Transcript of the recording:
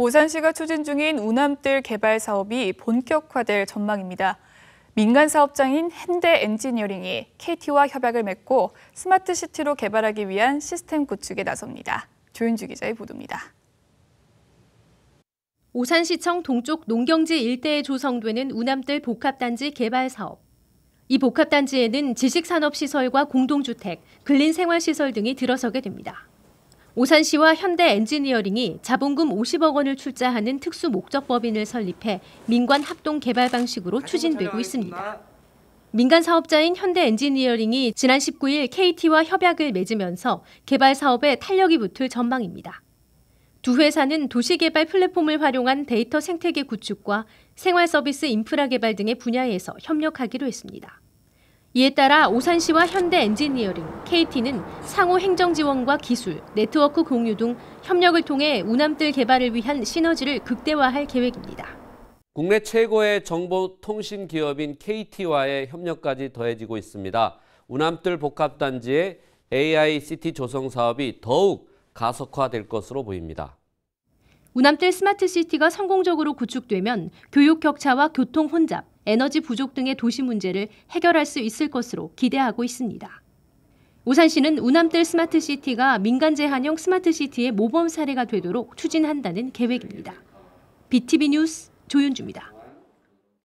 오산시가 추진 중인 운암뜰 개발 사업이 본격화될 전망입니다. 민간 사업장인 현대 엔지니어링이 KT와 협약을 맺고 스마트 시티로 개발하기 위한 시스템 구축에 나섭니다. 조윤주 기자의 보도입니다. 오산시청 동쪽 농경지 일대에 조성되는 우남뜰 복합단지 개발 사업. 이 복합단지에는 지식산업시설과 공동주택, 근린생활시설 등이 들어서게 됩니다. 오산시와 현대 엔지니어링이 자본금 50억 원을 출자하는 특수 목적 법인을 설립해 민관 합동 개발 방식으로 추진되고 있습니다. 민간 사업자인 현대 엔지니어링이 지난 19일 KT와 협약을 맺으면서 개발 사업에 탄력이 붙을 전망입니다. 두 회사는 도시개발 플랫폼을 활용한 데이터 생태계 구축과 생활 서비스 인프라 개발 등의 분야에서 협력하기로 했습니다. 이에 따라 오산시와 현대 엔지니어링, KT는 상호 행정 지원과 기술, 네트워크 공유 등 협력을 통해 운암뜰 개발을 위한 시너지를 극대화할 계획입니다. 국내 최고의 정보통신 기업인 KT와의 협력까지 더해지고 있습니다. 운암뜰 복합단지의 AI 시티 조성 사업이 더욱 가속화될 것으로 보입니다. 운암뜰 스마트 시티가 성공적으로 구축되면 교육 격차와 교통 혼잡, 에너지 부족 등의 도시 문제를 해결할 수 있을 것으로 기대하고 있습니다. 우산시는 우남뜰 스마트시티가 민간 제한형 스마트시티의 모범 사례가 되도록 추진한다는 계획입니다. BTV 뉴스 조윤주입니다.